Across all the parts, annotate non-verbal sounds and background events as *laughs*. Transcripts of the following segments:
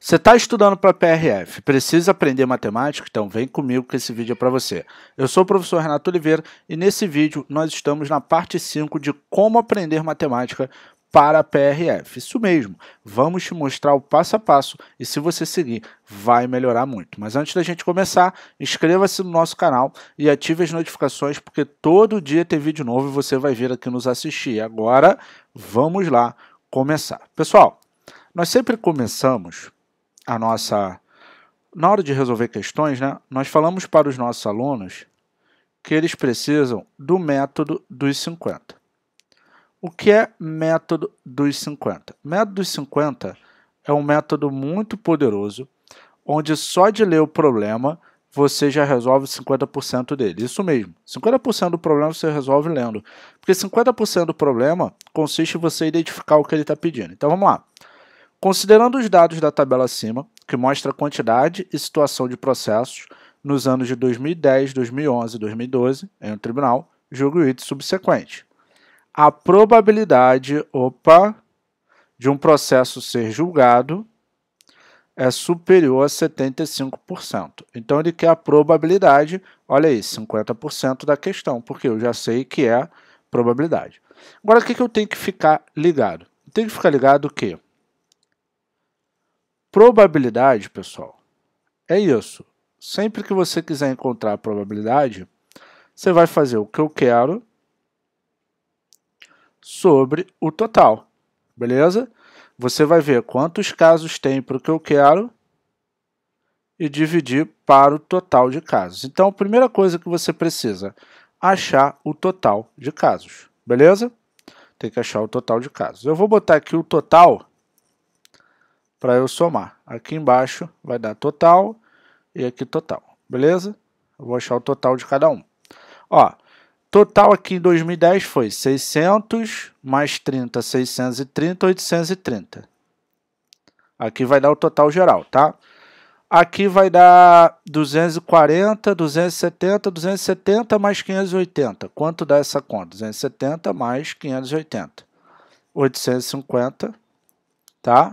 Você está estudando para PRF, precisa aprender matemática? Então vem comigo que esse vídeo é para você. Eu sou o professor Renato Oliveira e nesse vídeo nós estamos na parte 5 de como aprender matemática para a PRF. Isso mesmo, vamos te mostrar o passo a passo e se você seguir, vai melhorar muito. Mas antes da gente começar, inscreva-se no nosso canal e ative as notificações, porque todo dia tem vídeo novo e você vai vir aqui nos assistir. Agora, vamos lá começar. Pessoal, nós sempre começamos a nossa na hora de resolver questões, né, nós falamos para os nossos alunos que eles precisam do método dos 50. O que é método dos 50? Método dos 50 é um método muito poderoso, onde só de ler o problema você já resolve 50% dele. Isso mesmo, 50% do problema você resolve lendo. Porque 50% do problema consiste em você identificar o que ele está pedindo. Então vamos lá. Considerando os dados da tabela acima, que mostra a quantidade e situação de processos nos anos de 2010, 2011 e 2012 em um tribunal, julgo it subsequente. A probabilidade, opa, de um processo ser julgado é superior a 75%. Então ele quer a probabilidade, olha aí, 50% da questão, porque eu já sei que é probabilidade. Agora o que, que eu tenho que ficar ligado? Tem tenho que ficar ligado que Probabilidade, pessoal, é isso. Sempre que você quiser encontrar a probabilidade, você vai fazer o que eu quero sobre o total, beleza? Você vai ver quantos casos tem para o que eu quero e dividir para o total de casos. Então, a primeira coisa que você precisa achar o total de casos, beleza? Tem que achar o total de casos. Eu vou botar aqui o total para eu somar. Aqui embaixo vai dar total e aqui total, beleza? Eu vou achar o total de cada um. Ó, total aqui em 2010 foi 600 mais 30, 630, 830. Aqui vai dar o total geral, tá? Aqui vai dar 240, 270, 270 mais 580. Quanto dá essa conta? 270 mais 580. 850, tá?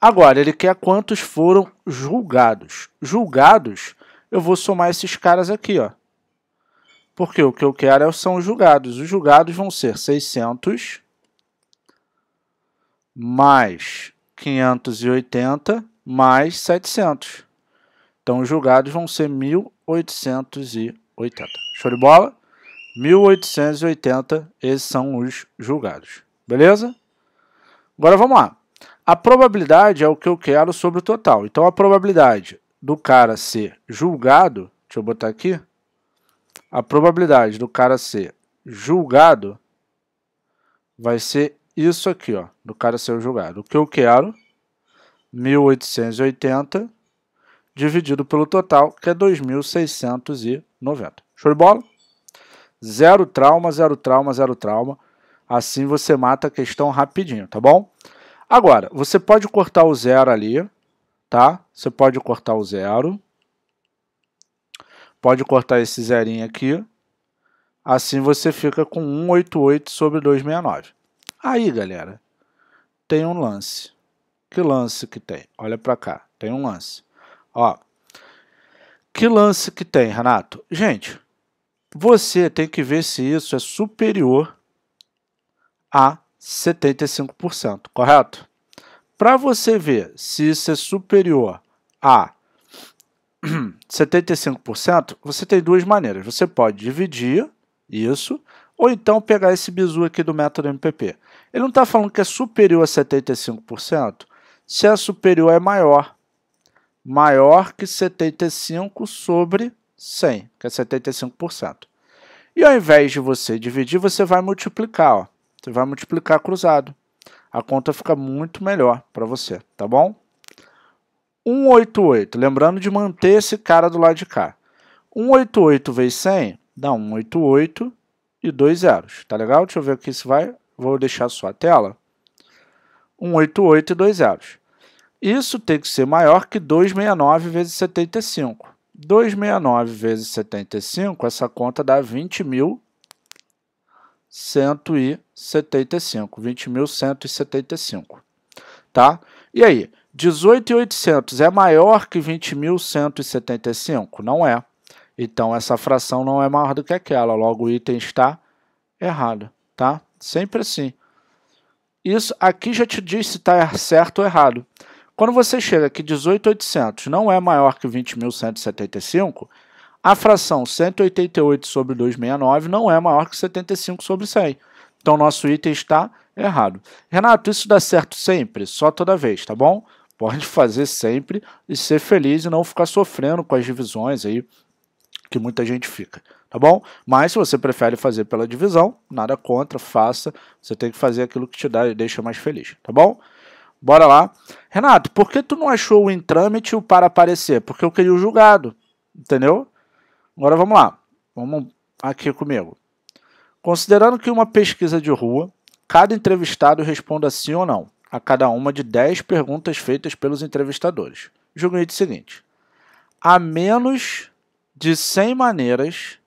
Agora, ele quer quantos foram julgados. Julgados, eu vou somar esses caras aqui, ó. Porque o que eu quero é são os julgados. Os julgados vão ser 600 mais 580 mais 700. Então, os julgados vão ser 1.880. Show de bola? 1.880, esses são os julgados. Beleza? Agora vamos lá. A probabilidade é o que eu quero sobre o total. Então, a probabilidade do cara ser julgado, deixa eu botar aqui, a probabilidade do cara ser julgado vai ser isso aqui, ó, do cara ser julgado. O que eu quero, 1880 dividido pelo total, que é 2690. Show de bola? Zero trauma, zero trauma, zero trauma. Assim você mata a questão rapidinho, tá bom? Agora, você pode cortar o zero ali, tá? Você pode cortar o zero. Pode cortar esse zerinho aqui. Assim você fica com 188 sobre 269. Aí, galera, tem um lance. Que lance que tem? Olha para cá, tem um lance. Ó, que lance que tem, Renato? Gente, você tem que ver se isso é superior a 75%, correto? Para você ver se isso é superior a 75%, *clears throat* você tem duas maneiras. Você pode dividir isso, ou então pegar esse bizu aqui do método MPP. Ele não está falando que é superior a 75%. Se é superior, é maior. Maior que 75 sobre 100, que é 75%. E ao invés de você dividir, você vai multiplicar. Ó. Você vai multiplicar cruzado. A conta fica muito melhor para você, tá bom? 188, lembrando de manter esse cara do lado de cá. 188 vezes 100 dá 188 e dois zeros, tá legal? Deixa eu ver aqui se vai, vou deixar só a tela. 188 e dois zeros. Isso tem que ser maior que 269 vezes 75. 269 vezes 75, essa conta dá 20.000 20175, 20.175, tá? E aí, 18.800 é maior que 20.175? Não é. Então, essa fração não é maior do que aquela, logo o item está errado, tá? Sempre assim. Isso aqui já te diz se está er-, certo ou errado. Quando você chega que 18.800 não é maior que 20.175, a fração 188 sobre 269 não é maior que 75 sobre 100. Então, nosso item está errado. Renato, isso dá certo sempre? Só toda vez, tá bom? Pode fazer sempre e ser feliz e não ficar sofrendo com as divisões aí que muita gente fica, tá bom? Mas se você prefere fazer pela divisão, nada contra, faça. Você tem que fazer aquilo que te dá e deixa mais feliz, tá bom? Bora lá. Renato, por que tu não achou o intrâmite e o para aparecer? Porque eu queria o julgado, entendeu? Agora vamos lá. Vamos aqui comigo. Considerando que uma pesquisa de rua, cada entrevistado responda sim ou não a cada uma de 10 perguntas feitas pelos entrevistadores. Julgue o seguinte: há menos de 100 maneiras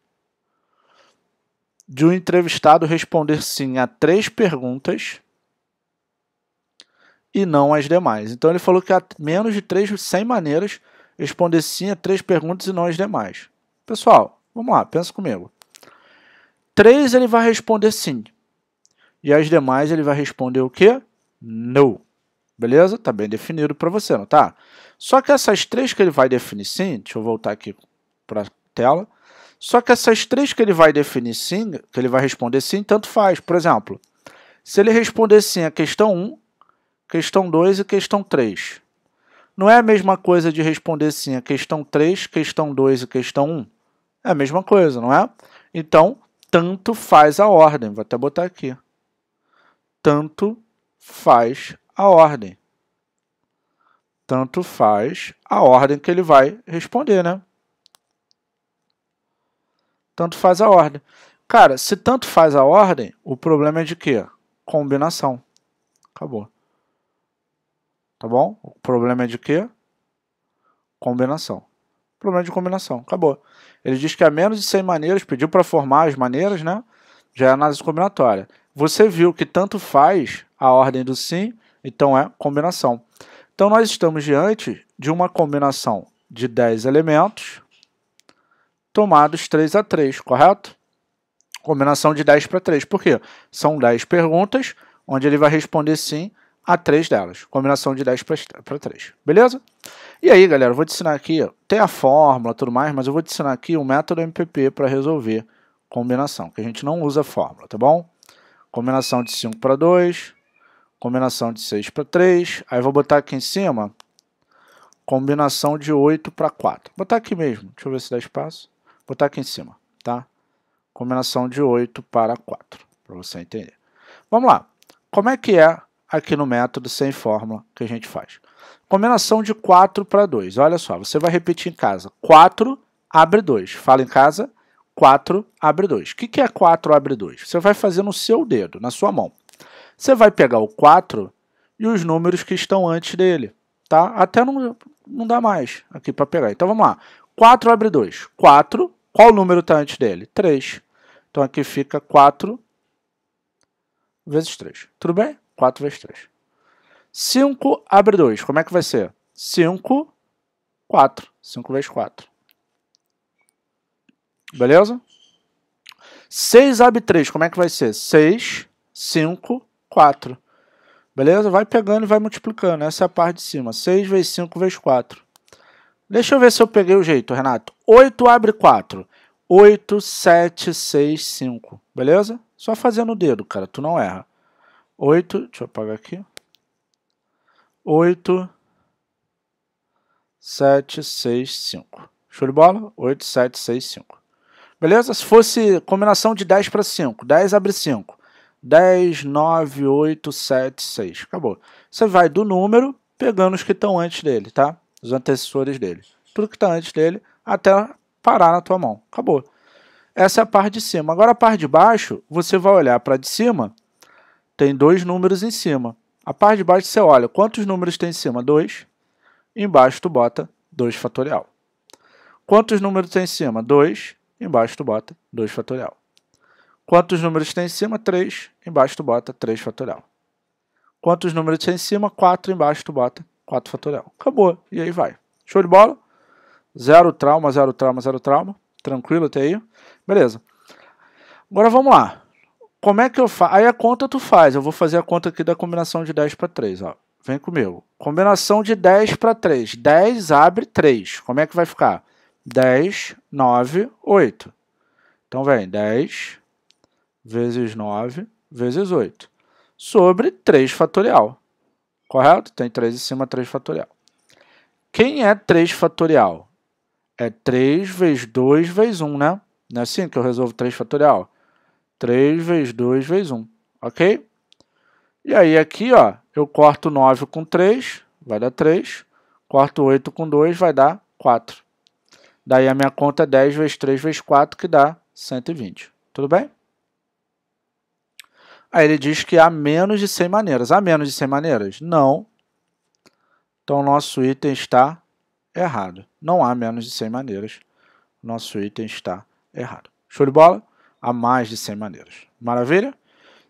de um entrevistado responder sim a três perguntas e não as demais. Então ele falou que há menos de 3, 100 maneiras responder sim a três perguntas e não as demais. Pessoal, vamos lá, pensa comigo. 3 ele vai responder sim. E as demais ele vai responder o quê? Não. Beleza? Tá bem definido para você, não tá? Só que essas três que ele vai definir sim, deixa eu voltar aqui para a tela. Só que essas três que ele vai definir sim, que ele vai responder sim, tanto faz. Por exemplo, se ele responder sim a questão 1, questão 2 e questão 3. Não é a mesma coisa de responder sim a questão 3, questão 2 e questão 1? É a mesma coisa, não é? Então, tanto faz a ordem. Vou até botar aqui. Tanto faz a ordem. Tanto faz a ordem que ele vai responder, né? Tanto faz a ordem. Cara, se tanto faz a ordem, o problema é de quê? Combinação. Acabou. Tá bom? O problema é de quê? Combinação problema de combinação. Acabou. Ele diz que há menos de 100 maneiras, pediu para formar as maneiras, né? Já é análise combinatória. Você viu que tanto faz a ordem do sim, então é combinação. Então nós estamos diante de uma combinação de 10 elementos tomados 3 a 3, correto? Combinação de 10 para 3. Por quê? São 10 perguntas onde ele vai responder sim a três delas. Combinação de 10 para 3. Beleza? E aí, galera, eu vou te ensinar aqui, tem a fórmula tudo mais, mas eu vou te ensinar aqui o um método MPP para resolver combinação, que a gente não usa fórmula, tá bom? Combinação de 5 para 2, combinação de 6 para 3, aí eu vou botar aqui em cima, combinação de 8 para 4. Vou botar aqui mesmo, deixa eu ver se dá espaço. Vou botar aqui em cima, tá? Combinação de 8 para 4, para você entender. Vamos lá, como é que é aqui no método sem fórmula que a gente faz. Combinação de 4 para 2. Olha só, você vai repetir em casa. 4 abre 2. Fala em casa, 4 abre 2. O que, que é 4 abre 2? Você vai fazer no seu dedo, na sua mão. Você vai pegar o 4 e os números que estão antes dele. Tá? Até não, não dá mais aqui para pegar. Então vamos lá. 4 abre 2. 4. Qual número está antes dele? 3. Então aqui fica 4 vezes 3. Tudo bem? 4 vezes 3. 5 abre 2. Como é que vai ser? 5, 4. 5 vezes 4. Beleza? 6 abre 3. Como é que vai ser? 6, 5, 4. Beleza? Vai pegando e vai multiplicando. Essa é a parte de cima. 6 vezes 5 vezes 4. Deixa eu ver se eu peguei o jeito, Renato. 8 abre 4. 8, 7, 6, 5. Beleza? Só fazendo o dedo, cara. Tu não erra. 8, deixa eu apagar aqui. 8, 7, 6, 5. Show de bola? 8, 7, 6, 5. Beleza? Se fosse combinação de 10 para 5, 10 abre 5. 10, 9, 8, 7, 6. Acabou. Você vai do número pegando os que estão antes dele, tá? Os antecessores dele. Tudo que está antes dele até parar na tua mão. Acabou. Essa é a parte de cima. Agora a parte de baixo, você vai olhar para de cima tem dois números em cima. A parte de baixo você olha quantos números tem em cima? 2. Embaixo tu bota 2 fatorial. Quantos números tem em cima? 2. Embaixo tu bota 2 fatorial. Quantos números tem em cima? 3. Embaixo tu bota 3 fatorial. Quantos números tem em cima? 4. Embaixo tu bota 4 fatorial. Acabou. E aí vai. Show de bola? Zero trauma, zero trauma, zero trauma. Tranquilo até aí? Beleza. Agora vamos lá. Como é que eu faço? Aí a conta tu faz. Eu vou fazer a conta aqui da combinação de 10 para 3. Ó. Vem comigo. Combinação de 10 para 3. 10 abre 3. Como é que vai ficar? 10, 9, 8. Então vem 10 vezes 9 vezes 8. Sobre 3 fatorial. Correto? Tem 3 em cima, 3 fatorial. Quem é 3 fatorial? É 3 vezes 2 vezes 1, né? Não é assim que eu resolvo 3 fatorial? 3 vezes 2 vezes 1, ok? E aí aqui, ó, eu corto 9 com 3, vai dar 3. Corto 8 com 2, vai dar 4. Daí a minha conta é 10 vezes 3 vezes 4, que dá 120. Tudo bem? Aí ele diz que há menos de 100 maneiras. Há menos de 100 maneiras? Não. Então, nosso item está errado. Não há menos de 100 maneiras. Nosso item está errado. Show de bola? a mais de 100 maneiras. Maravilha?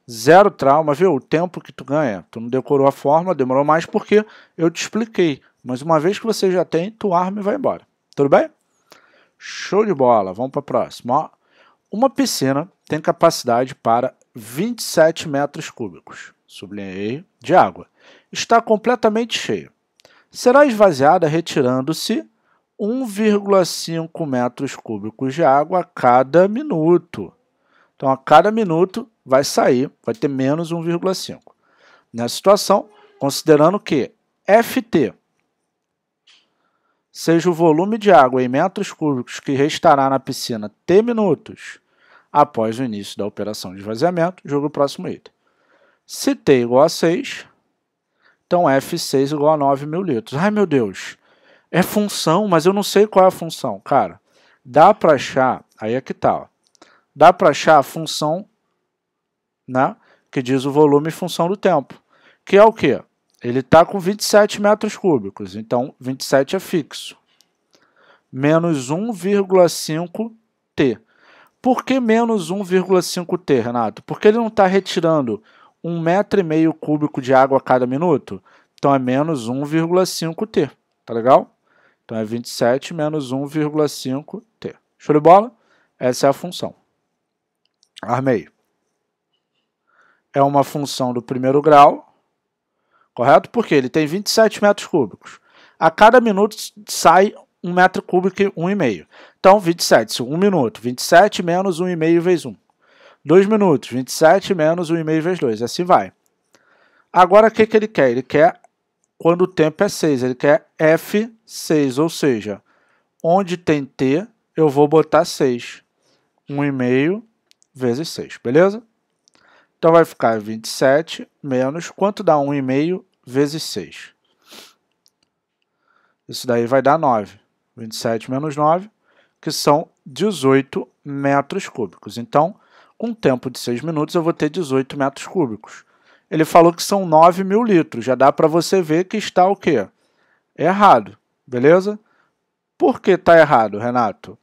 Zero trauma, viu? O tempo que tu ganha. Tu não decorou a fórmula, demorou mais porque eu te expliquei. Mas uma vez que você já tem, tu arma e vai embora. Tudo bem? Show de bola. Vamos para a próxima. Ó. Uma piscina tem capacidade para 27 metros cúbicos, sublinhei, de água. Está completamente cheia. Será esvaziada retirando-se 1,5 metros cúbicos de água a cada minuto. Então, a cada minuto vai sair, vai ter menos 1,5. Nessa situação, considerando que FT seja o volume de água em metros cúbicos que restará na piscina T minutos após o início da operação de esvaziamento, jogo o próximo item. Se T igual a 6, então F6 igual a 9 mil litros. Ai meu Deus, é função, mas eu não sei qual é a função. Cara, dá para achar, aí é que tá, dá para achar a função né, que diz o volume em função do tempo, que é o quê? Ele está com 27 metros cúbicos, então 27 é fixo. Menos 1,5t. Por que menos 1,5t, Renato? Porque ele não está retirando um metro e meio cúbico de água a cada minuto? Então é menos 1,5t, tá legal? Então é 27 menos 1,5t. Show de bola? Essa é a função. Armei. É uma função do primeiro grau, correto? Porque ele tem 27 metros cúbicos. A cada minuto sai um metro cúbico e um e meio. Então, 27, um minuto, 27 menos e meio vezes Um. Dois minutos, 27 menos um e meio vezes dois. assim vai. Agora, o que, que ele quer? Ele quer, quando o tempo é 6, ele quer F6, ou seja, onde tem T, eu vou botar 6. meio vezes 6, beleza? Então vai ficar 27 menos, quanto dá 1,5 vezes 6? Isso daí vai dar 9. 27 menos 9, que são 18 metros cúbicos. Então, com um tempo de 6 minutos, eu vou ter 18 metros cúbicos. Ele falou que são 9 mil litros. Já dá para você ver que está o quê? Errado, beleza? Por que está errado, Renato?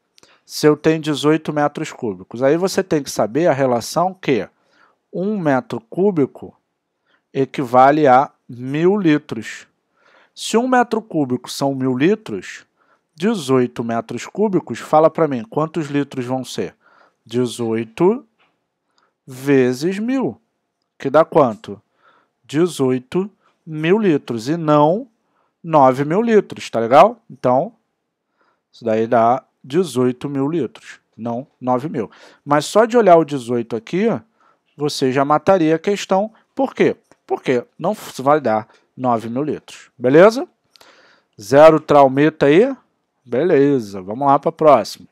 se eu tenho 18 metros cúbicos. Aí você tem que saber a relação que 1 metro cúbico equivale a mil litros. Se 1 metro cúbico são mil litros, 18 metros cúbicos, fala para mim quantos litros vão ser? 18 vezes mil, que dá quanto? 18 mil litros e não 9 mil litros, tá legal? Então, isso daí dá 18 mil litros, não 9 mil. Mas só de olhar o 18 aqui, você já mataria a questão. Por quê? Porque não vai dar 9 mil litros, beleza? Zero traumeta aí? Beleza, vamos lá para a próxima.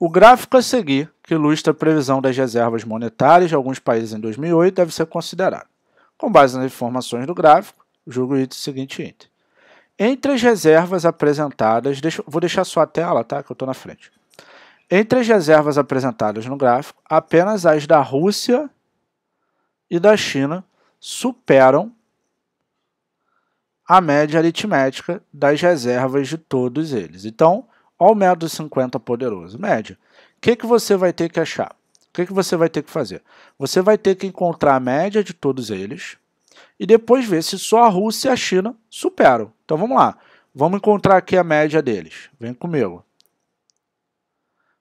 O gráfico a seguir, que ilustra a previsão das reservas monetárias de alguns países em 2008, deve ser considerado. Com base nas informações do gráfico, julgo o seguinte item. Entre as reservas apresentadas, deixa, vou deixar só a tela, tá? Que eu estou na frente. Entre as reservas apresentadas no gráfico, apenas as da Rússia e da China superam a média aritmética das reservas de todos eles. Então, olha o método 50 poderoso. Média. O que, que você vai ter que achar? O que, que você vai ter que fazer? Você vai ter que encontrar a média de todos eles e depois ver se só a Rússia e a China superam. Então vamos lá. Vamos encontrar aqui a média deles. Vem comigo.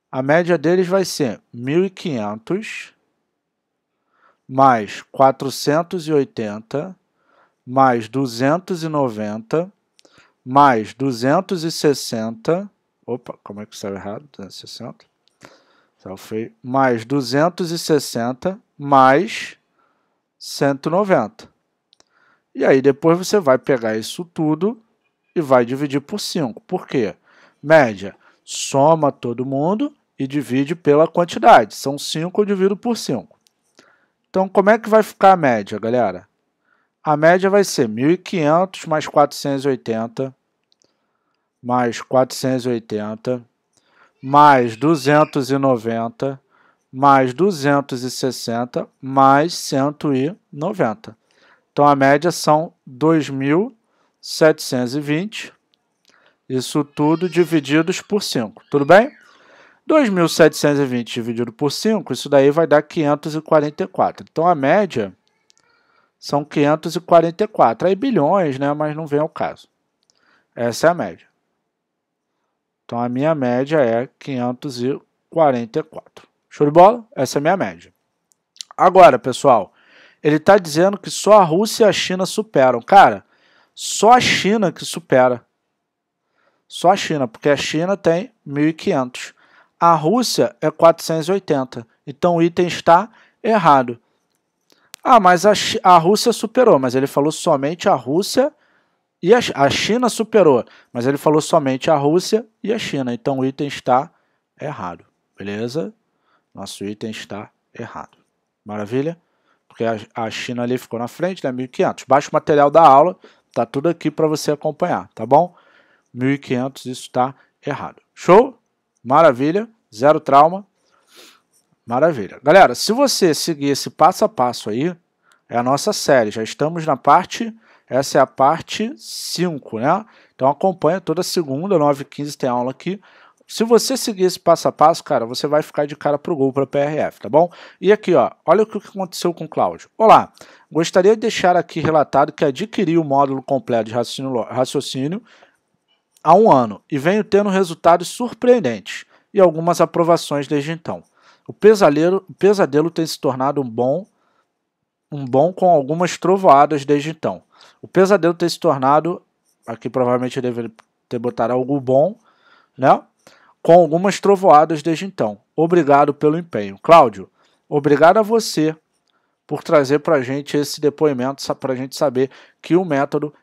A média deles vai ser 1.500 mais 480 mais 290 mais 260. Opa, como é que saiu errado? 260. Saiu feio. Mais 260 mais 190. E aí depois você vai pegar isso tudo e vai dividir por 5. Por quê? Média, soma todo mundo e divide pela quantidade. São 5, eu divido por 5. Então, como é que vai ficar a média, galera? A média vai ser 1.500 mais 480 mais 480 mais 290 mais 260 mais 190. Então a média são 2.720. Isso tudo divididos por 5, tudo bem? 2.720 dividido por 5, isso daí vai dar 544. Então a média são 544. Aí bilhões, né? Mas não vem ao caso. Essa é a média. Então a minha média é 544. Show de bola? Essa é a minha média. Agora, pessoal, ele está dizendo que só a Rússia e a China superam. Cara, só a China que supera. Só a China, porque a China tem 1.500. A Rússia é 480. Então o item está errado. Ah, mas a, a Rússia superou, mas ele falou somente a Rússia e a, a China superou, mas ele falou somente a Rússia e a China. Então o item está errado. Beleza? Nosso item está errado. Maravilha? porque a, China ali ficou na frente, né? 1500. Baixa o material da aula, tá tudo aqui para você acompanhar, tá bom? 1500, isso está errado. Show? Maravilha, zero trauma. Maravilha. Galera, se você seguir esse passo a passo aí, é a nossa série. Já estamos na parte, essa é a parte 5, né? Então acompanha toda segunda, 9h15 tem aula aqui. Se você seguir esse passo a passo, cara, você vai ficar de cara pro gol para PRF, tá bom? E aqui, ó, olha o que aconteceu com o Cláudio. Olá, gostaria de deixar aqui relatado que adquiri o módulo completo de raciocínio, raciocínio há um ano e venho tendo resultados surpreendentes e algumas aprovações desde então. O pesadelo, o pesadelo tem se tornado um bom, um bom com algumas trovoadas desde então. O pesadelo tem se tornado, aqui provavelmente eu deveria ter botado algo bom, né? com algumas trovoadas desde então. Obrigado pelo empenho. Cláudio, obrigado a você por trazer para a gente esse depoimento, para a gente saber que o método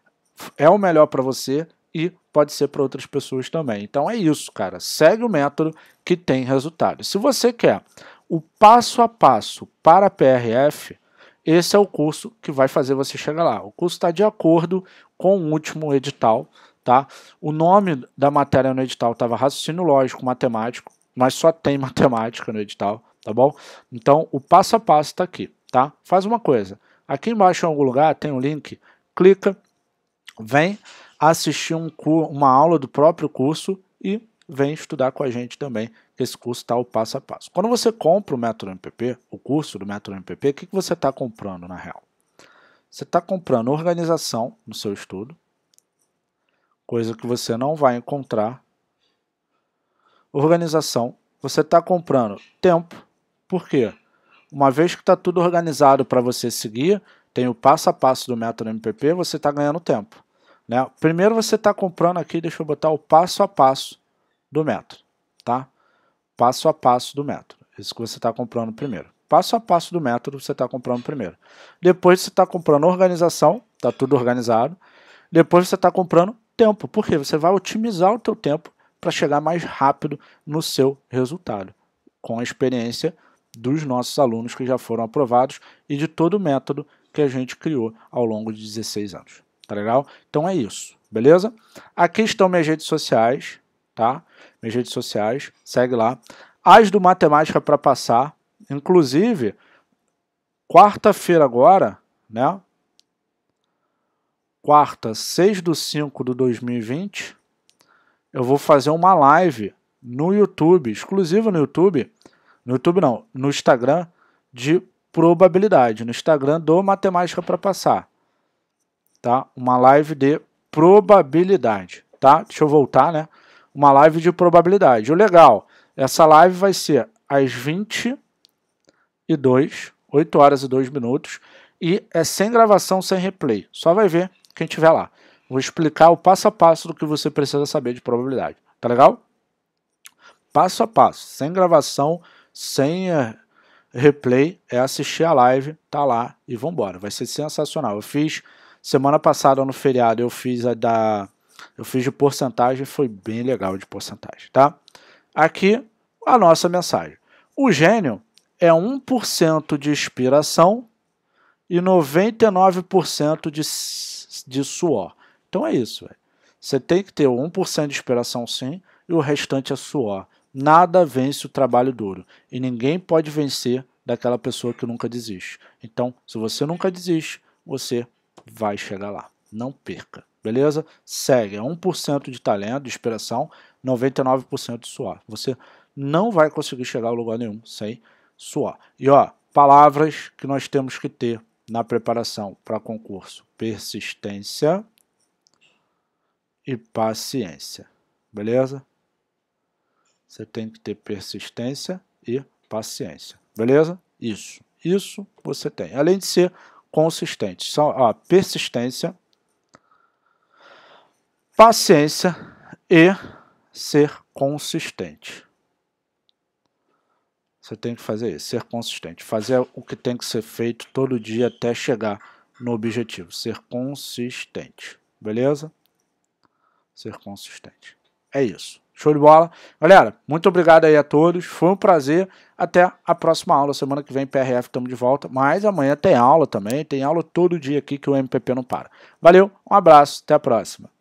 é o melhor para você e pode ser para outras pessoas também. Então é isso, cara. Segue o método que tem resultado. Se você quer o passo a passo para a PRF, esse é o curso que vai fazer você chegar lá. O curso está de acordo com o último edital Tá? O nome da matéria no edital estava raciocínio lógico matemático, mas só tem *laughs* matemática no edital, tá bom? Então o passo a passo está aqui, tá? Faz uma coisa, aqui embaixo em algum lugar tem um link, clica, vem assistir um uma aula do próprio curso e vem estudar com a gente também, esse curso está o passo a passo. Quando você compra o método MPP, o curso do método MPP, o que, que você está comprando na real? Você está comprando organização no seu estudo, coisa que você não vai encontrar. Organização, você está comprando tempo, por quê? Uma vez que está tudo organizado para você seguir, tem o passo a passo do método MPP, você está ganhando tempo. Né? Primeiro você está comprando aqui, deixa eu botar o passo a passo do método, tá? Passo a passo do método, isso que você está comprando primeiro. Passo a passo do método você está comprando primeiro. Depois você está comprando organização, está tudo organizado. Depois você está comprando tempo, porque você vai otimizar o teu tempo para chegar mais rápido no seu resultado, com a experiência dos nossos alunos que já foram aprovados e de todo o método que a gente criou ao longo de 16 anos. Tá legal? Então é isso, beleza? Aqui estão minhas redes sociais, tá? Minhas redes sociais, segue lá. As do Matemática para Passar, inclusive, quarta-feira agora, né? quarta, 6 do 5 do 2020, eu vou fazer uma live no YouTube, exclusiva no YouTube, no YouTube não, no Instagram, de probabilidade, no Instagram do Matemática para Passar, tá? Uma live de probabilidade, tá? Deixa eu voltar, né? Uma live de probabilidade. O legal, essa live vai ser às 20 e 2, 8 horas e 2 minutos, e é sem gravação, sem replay. Só vai ver quem tiver lá. Vou explicar o passo a passo do que você precisa saber de probabilidade. Tá legal? Passo a passo, sem gravação, sem eh, replay, é assistir a live, tá lá e vambora. Vai ser sensacional. Eu fiz semana passada no feriado, eu fiz a da. Eu fiz de porcentagem, foi bem legal de porcentagem, tá? Aqui a nossa mensagem. O gênio é 1% de inspiração e 99% de de suor. Então é isso. Véio. Você tem que ter 1% de inspiração sim e o restante é suor. Nada vence o trabalho duro e ninguém pode vencer daquela pessoa que nunca desiste. Então, se você nunca desiste, você vai chegar lá. Não perca, beleza? Segue, é 1% de talento, de inspiração, 99% de suor. Você não vai conseguir chegar a lugar nenhum sem suor. E ó, palavras que nós temos que ter na preparação para concurso persistência e paciência. Beleza? Você tem que ter persistência e paciência. Beleza? Isso. Isso você tem. Além de ser consistente. São a persistência, paciência e ser consistente. Você tem que fazer isso, ser consistente. Fazer o que tem que ser feito todo dia até chegar no objetivo. Ser consistente. Beleza? Ser consistente. É isso. Show de bola. Galera, muito obrigado aí a todos. Foi um prazer. Até a próxima aula. Semana que vem, PRF, estamos de volta. Mas amanhã tem aula também. Tem aula todo dia aqui que o MPP não para. Valeu, um abraço. Até a próxima.